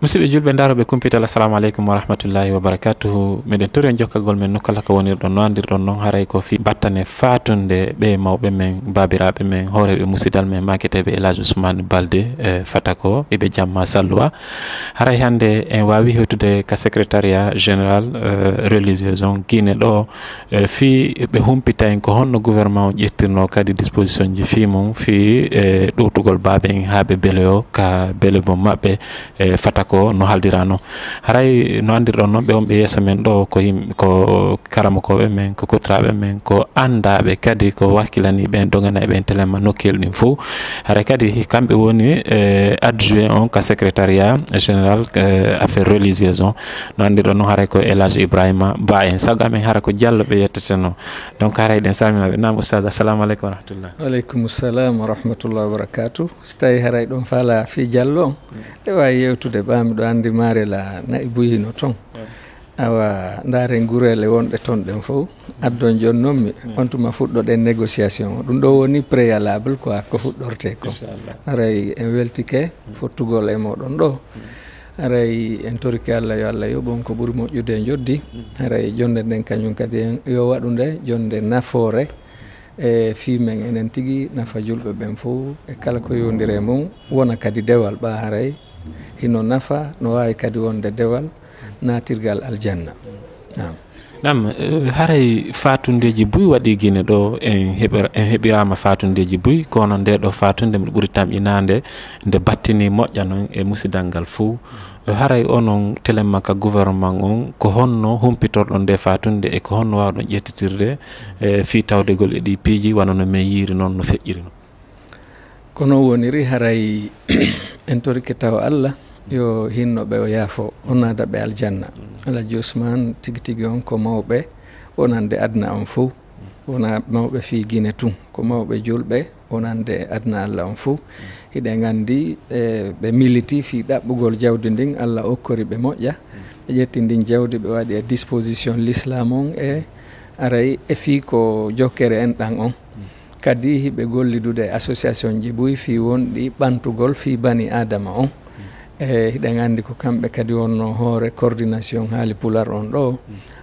musidɓe julɓe daroɓe kumpital assalamu aleykum wa rahmatullahi wa barakatuhu miɗen tori en jokkagol men nokkala ko wonirɗon no andirɗon noon haray ko fi battane fatunde ɓe mawɓe men babiraɓe men hooreɓe musidal men maketeɓe elage usmane balde e fatako eɓe jamma salloa haray hannde en wawi hettude ka secrétariat général e religieuse on guine ɗo e fi ɓe humpita en ko honno gouvernement o ƴettirno kadi disposition ji fi mum fi e ɗowtugol baaɓe en haaɓe beele o ka beele mo maɓɓe fatako ko no haldirano haray no andirɗon noon ɓe wonɓe yeeso men ɗo ko yimɓe ko karamokoɓe men ko kottiraɓe men ko andaɓe kadi ko wakilani ɓen dogana ɓen telema nokkeli ɗin fof haray kadi kamɓe woni adjoint on ka secrétariat général affaire religieuse no andirɗon noon haray ko élage ibrahima ba en saago amen hara ko diallo ɓe yetteteno donc haray ɗen salminaɓe nam oustage assalamu aleykum wa rahmatullah waleykum salam wa rahmatullah wa barakatu so tawi haray ɗon faala fi diallo on mm. e wawi yewtude ba ganduɗa miɗo andi la nayi buyino ton awa ndaare gurele wonɗe toon ɗen fof addon joni noon mi on tuma fuɗɗoɗen négociation o ɗum ɗo woni préalable quoi ko fuɗɗorte ko aray en weltike mm. fottugol e moɗon ɗo mm. aray en toriki allah yo allah yoɓon ko ɓuuri moƴƴude en joddi mm. aray jonde nden kañum kadi yo waɗude jonde nafoore e fimen enen tigi nafa julɓe ɓen fof e kala ko yowdiri e mum wona kadi dewal ɓa haray hino nafa no wawi kadi wonde dewal natirgal aljanna nam nam eh, haray fatudeji buy waɗi guine ɗo en heɓen heɓirama fatudeji buy kono nde ɗo fatude mbiɗo ɓuuri tamƴinande nde battini moƴƴa noon e musidal ngal fou haray onon telemaka gouvernement on ko honno humpitorɗon nde fatude e ko honno wawɗon ƴettitirde e eh, fi tawdegol e ɗi piiji wanano min yiiri noon no feƴƴirino kono woniri haray en torike tawa allah yo hinnoɓe o yaafo o naadaɓe aljanna ala ousmane tigi tigi on ko mawɓe wonande adna on fof wona mawɓe fi guine tun ko mawɓe julɓe wonande adna allah on fof hiɗe gandi ɓe militi fi ɗaɓɓugol jawdi ndin allah okkori ɓe moƴƴa ɓe ƴetti ndin jawdi ɓe waɗi e disposition l'islam on e aray e fi ko jokkere en ɗan on kadi ɓe gollidude association ji ɓuy fi wonɗi ɓantugol fi bani adama on e hiɗen anndi ko kamɓe kadi wonno hoore coordination haali pular on ɗo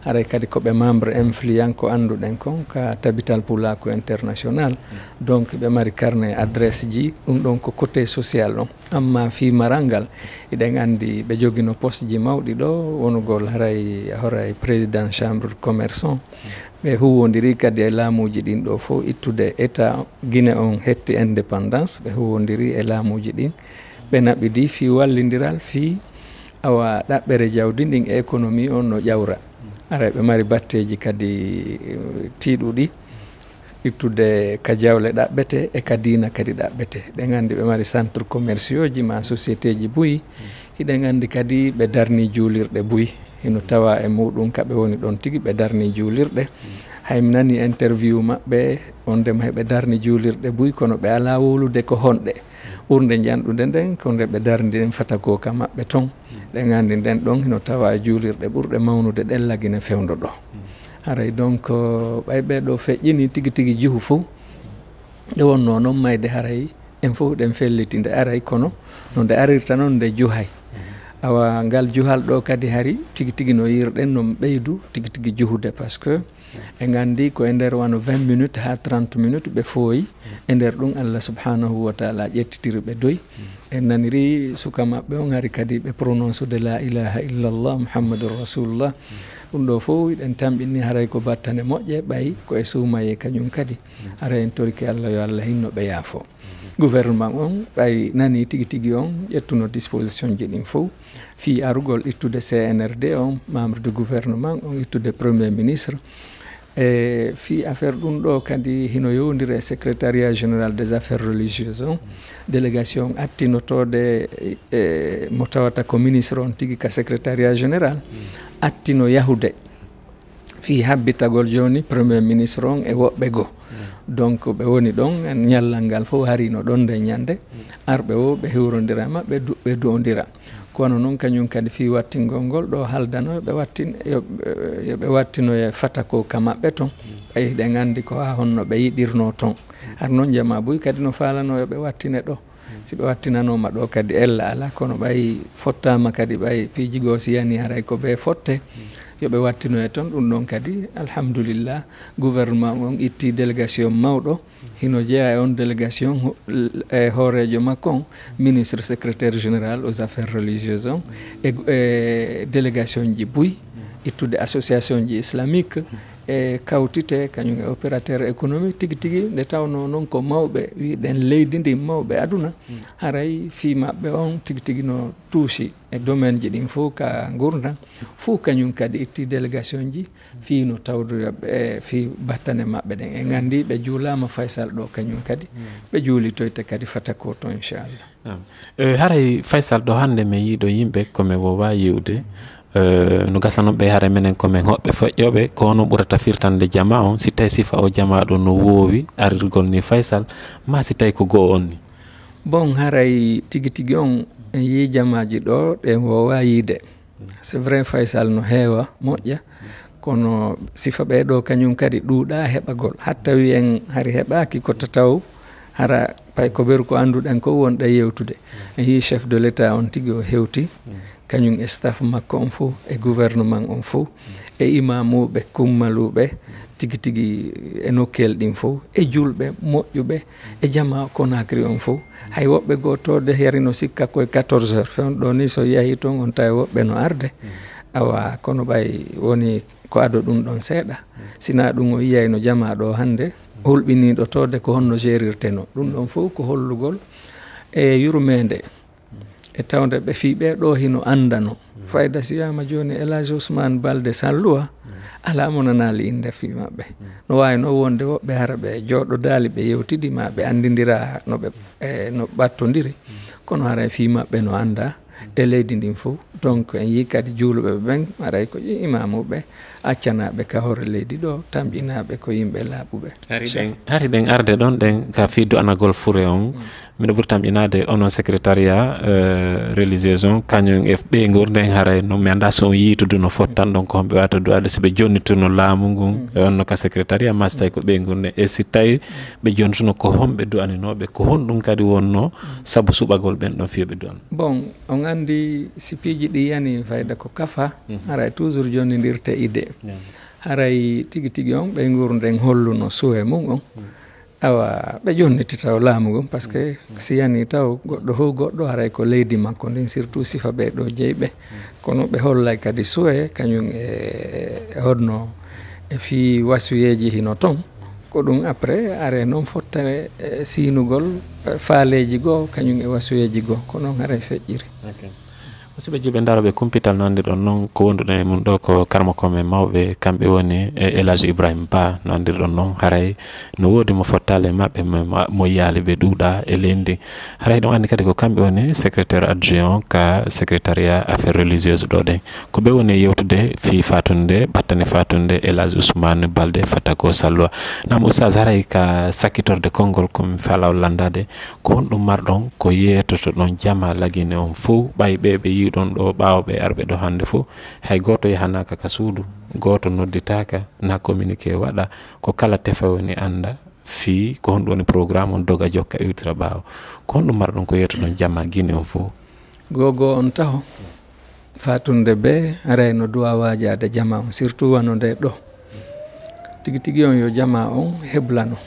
aray kadi koɓe membre influent ko annduɗen kon ka tabital pulako international donc ɓe mari carnet adresse ji ɗum ɗon ko côté social ɗon amma fi maral ngal eɗen anndi ɓe jogino poste ji mawɗi ɗo wonugol haray horay président chambre commerçant ɓe huwodiri kadi e laamuji ɗin ɗo fo ittude état guine on hetti indépendance ɓe huwodiri e laamuji ɗin ɓe naɓɓidi fi wallidiral fi awa ɗaɓɓere jawdi ndin e économie on no ƴawra ara ɓe mari batteji kadi eh, tiiɗuɗi ittude ka jawle ɗaɓɓete e ka dina kadi ɗaɓɓete ɗe gandi ɓe mari centre commerciau ji ma société ji boyi mm. hiɗen andi kadi ɓe darni juulirɗe buyi ino tawa e muɗum kaɓe woni ɗon tigui ɓe darni juulirɗe haymi nani interview maɓɓe on ndema heɓe darni juulirɗe buyi kono ɓe ala wolude ko honɗe ɓurde janɗude nden ko nde ɓe darndi ɗen fata goka maɓɓe toon ɗen andi nden ɗon ino tawa juulirɗe ɓurɗe mawnude ɗen lagine fewdo ɗo aray donc ɓay ɓeɗo feƴƴini tigui tigui juhu fo ɗe wonno noon mayde haray en fof ɗen felliti nde aray kono no nde arirta noon nde juhay awa ngal juhal do kadi hari tigi tigi no yirden no ɓeydu tigi tigi juhude parce que e gandi ko e der wano 20 minutes ha 30 minutes ɓe fooyi e der ɗum allah subhanahu wa taala jettitir ɓe doy en naniri suka maɓɓe on hari kadi ɓe prononce de la ilaha illallah Muhammadur rasulullah ɗum ɗo fof eɗen ni haray ko battane moƴƴe bay ko e suumaye kañum kadi haray en torike allah yo allah hinno be yafo gouvernement on ay nani tigui est on notre disposition ji fi a fi arugol de cnrd on membre du gouvernement on de premier ministre e fi affaire d'un ɗo kadi hino yowdiri secrétariat général des affaires religieuses délégation attino e motawata tawata ko ministre on secrétaire ka général attino yahude fi gol joni premier ministre on e bego. donc ɓe woni ɗon ñallal ngal fof harino ɗon nde ñande mm. arɓe o ɓe hewrodira e maɓɓe ɓe dondira kono noon kañum kadi fi wattingol ngol ɗo haldano ɓe wattin yoɓe wattino e fata mm. ko ka maɓɓe toon ɓay ɗen andi ko ha honno ɓe yiɗirno toon har mm. noon jama buy kadi no falano yoɓe wattine ɗo si ɓe wattinanoma ɗo kadi ella ala kono ɓay fottama kadi ɓay piijigo si yani haray ko ɓe fotte mm. yooɓe e toon ɗum noon kadi alhamdoulillah gouvernement on itti délégation mawɗo hino jeeya e on délégation e hoorejo makko ministre secrétaire général aux affaires religieuses on e, e délégation ji et ittude association ji islamique e kawtite kañum e opérateur économique tigi tigi nde tawno noon ko mawɓe wiɗen leydi ndi mawɓe aduna hmm. haray fi maɓɓe on tigi tigi no tuusi e domaine ji ɗin fof ka gurda fof kañum kadi itti délégation ji hmm. fi no tawdoyoɓe e fi battane maɓɓe ɗen e gandi ɓe juulama faysal ɗo kañum kadi hmm. ɓe juulitoyte kadi fatako to inchallah e haray faysal ɗo hannde mi yiiɗo yimɓe komi wowa yiwde Eh, no gasanoɓe hare minen komin hoɓɓe feƴƴoɓe kono ɓurata firtande jama on si tawi sifa o jamaɗo no woowi arirgol ni faysal ma si tawi ko goho on ni bon haray tigui tigui on yi jamaji ɗo ɗe wowa yiide c'est vrai faysal no heewa moƴƴa kono sifa ɓeɗo kañum kadi ɗuuɗa heɓagol hattawi en hari heɓaki ko tataw hara pay koɓeru ko anduɗen ko wonɗa yewtude yi chef de l'état on tigui o hewti kañum e staff makko on fof e gouvernement on fof e imamuɓe kummaluɓe tigui tigui e nokkel ɗin fof e julɓe moƴƴuɓe e jama konacri on fof hay woɓɓe gotode yarino sikka koye 14 heures fewno ɗo ni so yeehi toon on tawi woɓɓe no arde awa kono ɓay woni ko ado ɗum ɗon seeɗa sina ɗum o yiyay no jama ɗo hande hulɓiniɗo tode ko honno gérirte no ɗum ɗon fof ko hollugol e yurmede e tawde ɓe fii ɓee ɗo hino anndano fayda si wiyaama jooni e elage ousmane balde sanlowa alaa monanaali innde fii maɓɓe no waawi noo wonde woɓɓe hara ɓe jooɗodaali ɓe yewtidi maa ɓe anndindira no ɓe e no ɓattondiri kono hara e fii maɓɓe no annda e leydi ndin fof donc en yii kadi juuluɓe ɓen aray ko imamuɓe accanaɓe ka hoore leydi ɗo tamƴinaɓe ko yimɓe laaɓuɓe hari ɗen arde ɗon ɗen ka fiiddu anagol fure on mm. miɗo ɓuuri tamƴinade onon secrétariat euh, religieuse on kañum e ɓeygol nden haray no mi anda so on yiitudu no fottan donc homɓe wata duwaɗe so ɓe jonnituno laamu ngun mm. e onno ka secrétariat mas tawi ko ɓeygol nde e si tawi ɓe mm. jontuno ko homɓe du'aninoɓe ko honɗum kadi wonno saabu suɓagol ɓen ɗon fiyoɓe du'an bon on andi sipiiji ɗi yani fayda ko kafa mhm. hara toujours jonindirte idée haray tigi tigi on ɓe gurden holluno suwe mum mm. on awa ɓe jonniti taw par ce que mm. mm. si yani taw goɗɗo ho goɗɗo haray ko leydi makko nden surtout sifa ɓeɗo ɗo jeyɓe kono ɓe hollay kadi suwe kañum e, e hodno e fi wasuyeji hino ton ko ɗum après are noon fotta sinugol faaleji goo kañum e wasuyeji e, goo e ko noon haray feƴƴiri okay musidɓe julɓe daroɓe kumpital noon nde ɗon noon ko wonduɗen e mum ɗo ko karma koɓe mawɓe kamɓe woni elage ibrahima ba noon nde noon haray no woodi mo fottale mabɓe mo yiyali ɓe ɗuuɗa e leydi haray ɗum anndi kadi ko kamɓe woni secrétaire adjoint ka secrétariat affaire religieuse ɗo ɗen ko ɓe woni yewtude fi fatunde ɓattane fatunde elage ousmane balde fatako salloa nam oustage haray ka sakkitorde konngol komi falaw landade ko honɗum marɗon ko yetoto ɗon jama lagine on fo ɓay ɓe ɓe ɗon ɗo ɓawɓe arɓe ɗo hande fo hay goto yahanaka ka suudu goto nodditaka na communiqué waɗa ko kala tefawoni anda fi ko honɗum woni programme on doga jokka iwtira e ɓawa ko honɗum marɗon ko yettoɗon jamma guine on fof gogo on taho fatunde be arayno duwa wajade jama on surtout wano nde ɗo tigi tigi on yo jama on heblano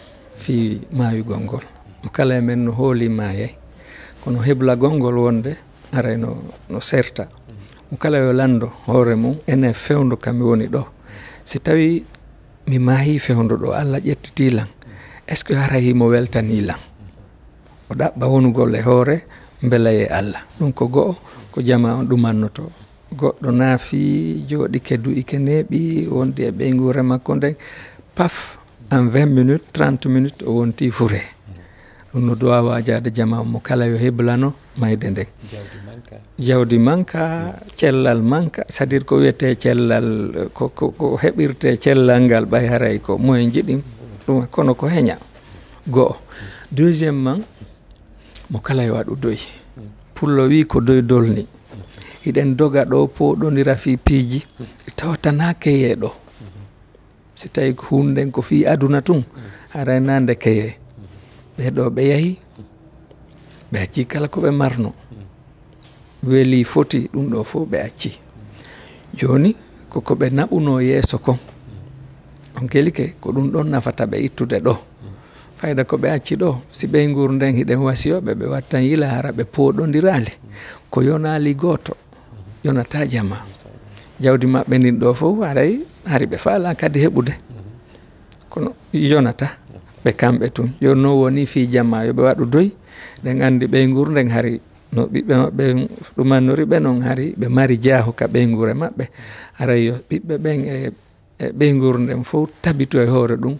fi mayugol ngol kala e men no hooli kono hebla gongol wonde aray no no serta mo kala yo lanndo hoore mum enen fewndo kammi woni ɗo si tawi mi maayi fewndo ɗo allah ƴettitilan est ce que arayi mo weltanilan o ɗaɓɓa wonugol e hoore mbelaye allah ɗum ko goo ko jama on ɗumannoto goɗɗo naafi jooɗi ke du'i ke neeɓi wondi e ɓeyngure makko nden paf en 20 minutes 30 minutes o wonti fure ɗum no duwawa jade jama mo kala yo heblano mayde nde jawdi manka cellal manka dire ko wiyete cellal ko, heɓirte cellal ngal ɓay haray ko moyen jiɗim ɗum kono ko heña go'o man mo kala yo waɗu doyi pullo wi ko doy dolni iɗen doga ɗo poɗodira fi piiji tawatana keye ɗo si tawi hunden ko fi aduna tun aranande keye ɓeɗo ɓe yahi ɓe acci kala ko ɓe marno weeli foti ɗum ɗo fof ɓe acci joni koko ɓe naɓuno yeeso kon on kelike ko ɗum ɗon nafata ɓe ittude ɗo fayda ko ɓe acci ɗo si ɓey nden hiɗen wasiyoɓe ɓe wattan yila hara ɓe poɗodirali ko yonali goto yonata jama jawdi maɓɓe ndin ɗo fof waray hari ɓe faala kadi heɓude kono yonata ɓe kamɓe tun yonno woni fi jamma yoɓe waɗu doyi ɗen andi ɓeygur nden hari no ɓiɓɓe maɓɓe ɗumannori ɓe noon hari ɓe mari jaahu ka ɓeygure maɓɓe arayo ɓiɓɓe ɓen e, e ɓeygur nden fof tabito e hoore ɗum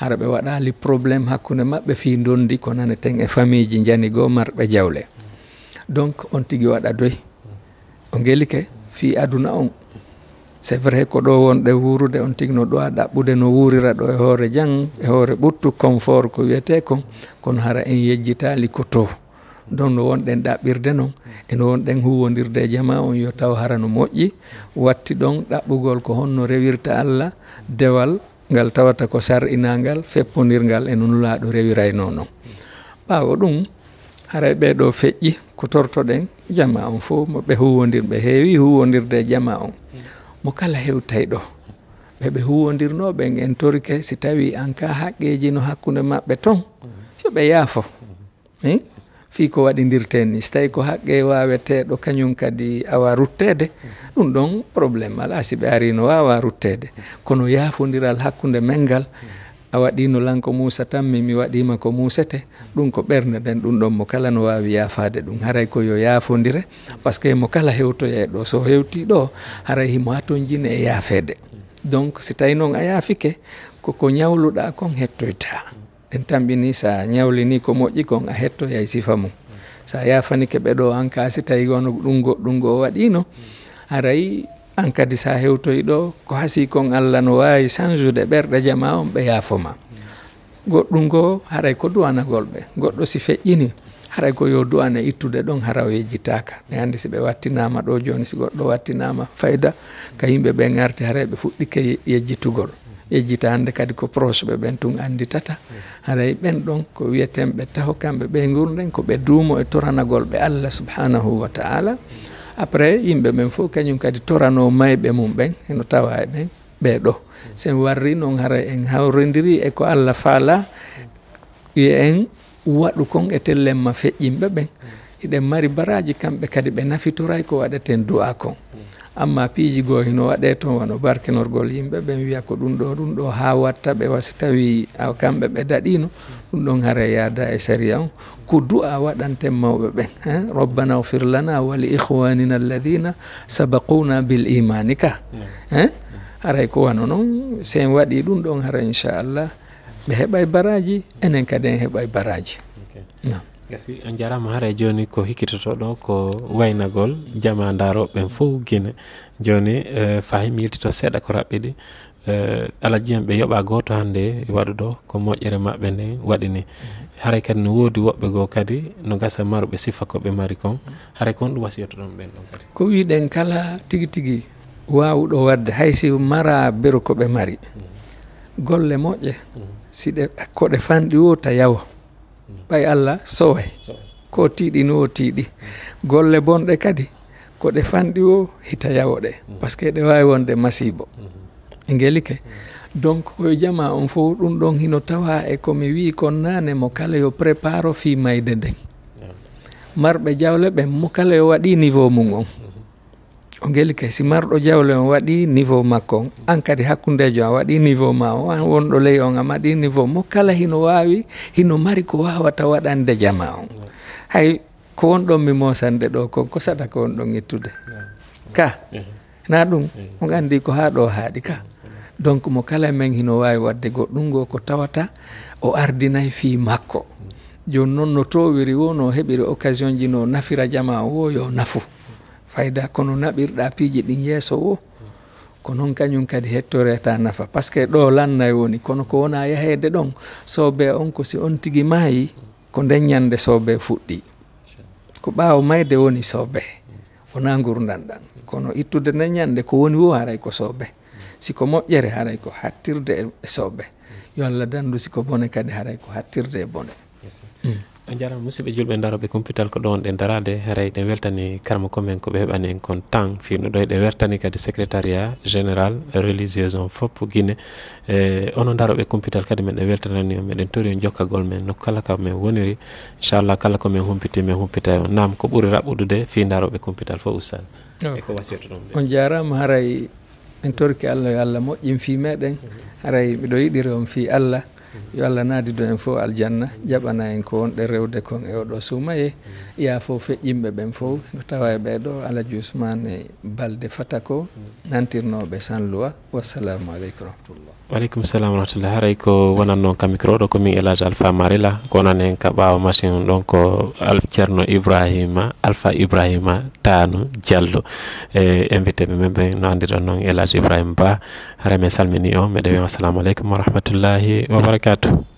hara ɓe waɗali probléme hakkunde maɓɓe fi dondi ko nane ten e famille ji jani goo marɓe jawle donc on tigui waɗa doyi o gueli ke fi aduna on c'est vrai ko ɗo wonɗe wurude on tigno ɗowa ɗaɓɓude no wurira ɗo e hoore jang e hoore ɓuttu confort ko wiyete kon kono hara en yejjitali ko to don no wonɗen ɗaɓɓirde noon eno wonɗen huwodirde e jama on yo taw hara no moƴƴi watti ɗon ɗaɓɓugol ko honno rewirta allah dewal ngal tawata ko sar'inagal fepponirgal eno nulaɗo rewirayno noon ɓawo ɗum haray ɓeɗo feƴƴi ko tortoɗen jama on fo moɓe huwodir ɓe heewi huwodirde e jama on mo kala hewtayɗo ɓeɓe huwodirnoɓe en torike si tawi en ka haqqeji no hakkunde maɓɓe ton ɓe yaafo eh? fi ko waɗidirten ni so tawi ko haqqe waweteɗo kañum kadi awa ruttede ɗum ɗon probléme ala si ɓe ari no wawa ruttede kono yaafodiral hakkude men ngal a waɗino lanko musa tan mi waɗima ko musete ɗum ko ɓerne nden ɗum ɗon mo kala no wawi yafade ɗum haray ko yo yaafodire par ce que mo kala hewtoye ɗo so hewti ɗo haray himo haton jine e yaafede donc si tawi noon a yaafike koko ñawluɗa kon hettoyta en tamɓini sa ñawlini ko moƴƴi kon a hettoyay e sifa mum sa yafanike ɓeɗo an ka si tawi wono ɗum goɗɗum go o waɗino haray an kadi sa hewtoyi ɗo ko hasi kon allah no wawi chanjude ɓerɗe jama on ɓe yaafoma goɗɗum go haray ko duwanagolɓe goɗɗo si feƴƴini haray ko yo duwana ittude ɗon hara o yejjitaka ɓe andi si ɓe wattinama ɗo joni si goɗɗo wattinama fayda ka yimɓe ɓe garti haray ɓe fuɗɗike yejjitugol yejjita hannde kadi ko proche ɓe ɓen tun tata haray ɓen ɗon ko wiyetenɓe taho kamɓe ɓe gurden ko ɓe duumo e toranagol ɓe allah subhanahu wa taala après yimɓe ɓen fof kañum kadi torano mayɓe mum ɓen eno tawa e ɓen ɓeeɗo sen warri noon hara en hawrodiri e ko allah faala wiya en waɗu kon e tellenma feƴƴimɓe ɓen eɗen mari baraji kamɓe kadi ɓe nafitoray ko waɗaten du'a kon amma piiji goo hino waɗe toon wono barkinorgol yimɓe ɓen wiya ko ɗum ɗo ɗum ɗo ha watta ɓe wasi tawi kamɓe ɓe daɗino ɗum ɗon hara yaada e saria o ko du'a waɗanten mawɓe ɓen robbana ofir lana wa li ihwanina alladina sabaquna bil imani ka haray ko wano noon sen waɗi ɗum ɗon hara inchallah ɓe e baraji enen kadi en e baraji gasi a jarama haara e joni ko hikkitotoɗo ko waynagol jama daroɓeɓen fo guine joni eh, fahim yiltito seeɗa ko raɓɓiɗi Eh, alah jiyan ɓe yoɓa goto hande e waɗuɗo ko moƴƴere mabɓe nde waɗini hara kadi ne wodi woɓɓe goo kadi no gasa maruɓe sifa koɓe mari kon hara ko ɗum wasiyato ɗon ɓen ɗon kadi ko wiɗen kala tigui tigui wawɗo wadde haysi mara biro koɓe mari mm. golle moƴƴe mm. siɗe koɗe fanɗi o ta yawo mm. ɓay allah sowa ko tiiɗi no o tiiɗi golle bonɗe kadi koɗe fanɗi o hita yawoɗe par ce que ɗe wawi wonde masibo mm-hmm. engelike donc koyo jama on fo ɗum ɗon hino tawa e komi wi kon nane mo kala yo préparo fi mayde nden marɓe jawle ɓe mo kala yo waɗi niveau mum on o gelike si marɗo jawle on waɗi niveau makko on an kadi hakkundejo a waɗi niveau ma o an wonɗo ley on a maɗi niveau mo kala hino wawi hino mari ko wawata waɗande jama on hay ko wonɗon mi mosande ɗo ko ko saɗa ko wonɗon ittude ka na ɗum on andi ko ha ɗo haaɗi ka donc mo kala e men hino wawi wadde goɗɗum ngo ko tawata o ardinayi fi makko joni noon no towiri wo no heɓiri occasion ji no nafira jama wo yo nafu fayda kono naɓirɗa piiji ɗin yeeso wo ko noon kañum kadi hettoreta nafa par ce que ɗo lannay woni kono ko wona yahede ɗon sobe on ko si on tigui mayi ko ndeññande sobe fuɗɗi ko ɓawo mayde woni sobe wona gurdanɗan kono ittude ndeññande ko woni wo haray ko sobe siko moƴƴere haray ko hattirde e soɓɓe yo allah dandu siko bone kadi haray ko hattirde e bone a mm. jarama musidɓe julɓe daroɓe computal ko ɗon ɗe darade haray ɗen weltani karma komen ko ɓe heɓani en kon temps firnuɗo e ɗen wertani kadi secrétariat général religieuse on fop guine e onon daroɓe computal kadi men weltanani on meɗen tori on jokkagol men no kala ka min woniri inchallah kala ko humpiti min humpita on nam ko ɓuuri raɓɓudude fi daroɓe computal fof ustani e ko wasirta ɗum on jarama haray min torki allah yo allah moƴƴin fi meɗen haray miɗo yiɗiri on fi allah yo allah naadido en fof aljanna jaɓana en ko wonɗe rewde kon e oɗo suumaye ya fof feƴƴimɓe ɓen fof no tawa e ɓeɗo ala usmane balde fatako nantirnoɓe san loi wassalamu aleykum rahmatullah waleykum salam warahmatullah haray ko wonan noon micro ɗo komin élage alpha marila ko wonan hen ka ɓawa machine ɗon ko ceerno ibrahima alpha ibrahima tanu diallo e invité ɓe men ɓe no andiɗon noon élage ibrahima ba haray min salmini o meɗe wi assalamu aleykum wa rahmatullahi wabarakatu barakatuh